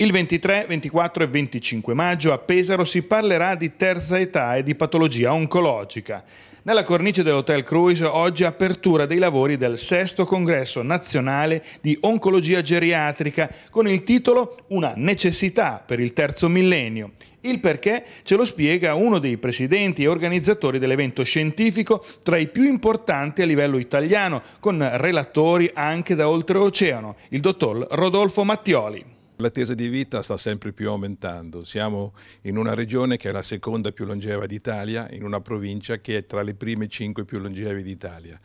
Il 23, 24 e 25 maggio a Pesaro si parlerà di terza età e di patologia oncologica. Nella cornice dell'Hotel Cruise oggi apertura dei lavori del sesto congresso nazionale di oncologia geriatrica con il titolo Una necessità per il terzo millennio. Il perché ce lo spiega uno dei presidenti e organizzatori dell'evento scientifico tra i più importanti a livello italiano, con relatori anche da oltreoceano, il dottor Rodolfo Mattioli. L'attesa di vita sta sempre più aumentando. Siamo in una regione che è la seconda più longeva d'Italia, in una provincia che è tra le prime cinque più longeve d'Italia.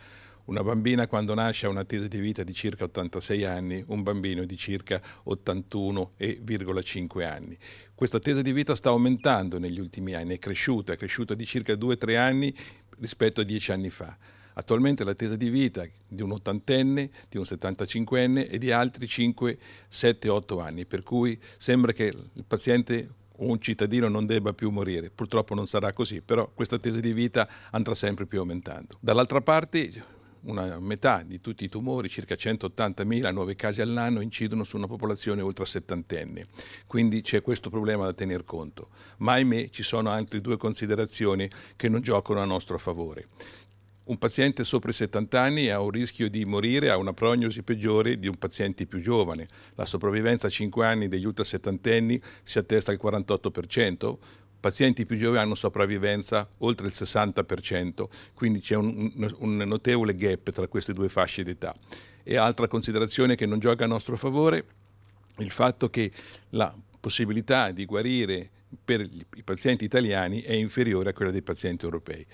Una bambina quando nasce ha un'attesa di vita di circa 86 anni, un bambino di circa 81,5 anni. Questa attesa di vita sta aumentando negli ultimi anni, è cresciuta, è cresciuta di circa 2-3 anni rispetto a 10 anni fa. Attualmente l'attesa di vita di un ottantenne, di un 75enne e di altri 5, 7, 8 anni, per cui sembra che il paziente o un cittadino non debba più morire. Purtroppo non sarà così, però questa attesa di vita andrà sempre più aumentando. Dall'altra parte una metà di tutti i tumori, circa 180.000 nuovi casi all'anno, incidono su una popolazione oltre settantenne. Quindi c'è questo problema da tener conto. Ma ahimè ci sono altre due considerazioni che non giocano a nostro favore un paziente sopra i 70 anni ha un rischio di morire, ha una prognosi peggiore di un paziente più giovane. La sopravvivenza a 5 anni degli ultra settantenni si attesta al 48%, pazienti più giovani hanno sopravvivenza oltre il 60%, quindi c'è un, un, notevole gap tra queste due fasce d'età. E altra considerazione che non gioca a nostro favore, il fatto che la possibilità di guarire per i pazienti italiani è inferiore a quella dei pazienti europei.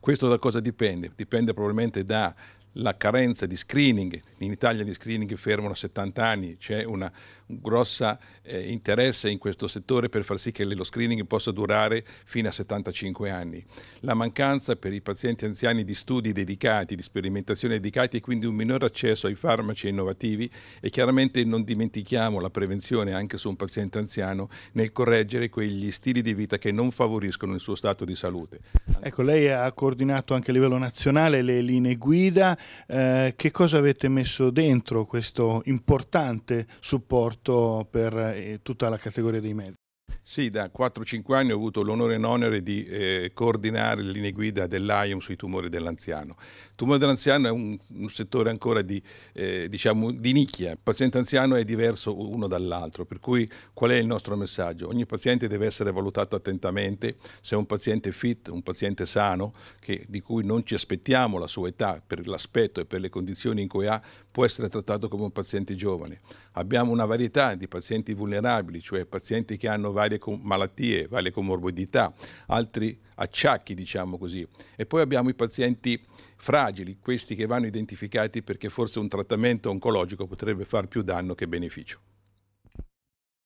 Questo da cosa dipende? Dipende probabilmente da la carenza di screening, in Italia gli screening fermano a 70 anni, c'è una, un grosso eh, interesse in questo settore per far sì che lo screening possa durare fino a 75 anni. La mancanza per i pazienti anziani di studi dedicati, di sperimentazione dedicati e quindi un minore accesso ai farmaci innovativi e chiaramente non dimentichiamo la prevenzione anche su un paziente anziano nel correggere quegli stili di vita che non favoriscono il suo stato di salute. Ecco, lei ha coordinato anche a livello nazionale le linee guida eh, che cosa avete messo dentro questo importante supporto per eh, tutta la categoria dei medici? Sì, da 4-5 anni ho avuto l'onore e l'onere di eh, coordinare le linee guida dell'AIOM sui tumori dell'anziano. Il tumore dell'anziano è un, un settore ancora di, eh, diciamo, di nicchia. Il paziente anziano è diverso uno dall'altro, per cui qual è il nostro messaggio? Ogni paziente deve essere valutato attentamente, se è un paziente fit, un paziente sano, che, di cui non ci aspettiamo la sua età per l'aspetto e per le condizioni in cui ha, può essere trattato come un paziente giovane. Abbiamo una varietà di pazienti vulnerabili, cioè pazienti che hanno varie malattie, varie comorbidità, altri acciacchi, diciamo così. E poi abbiamo i pazienti fragili, questi che vanno identificati perché forse un trattamento oncologico potrebbe far più danno che beneficio.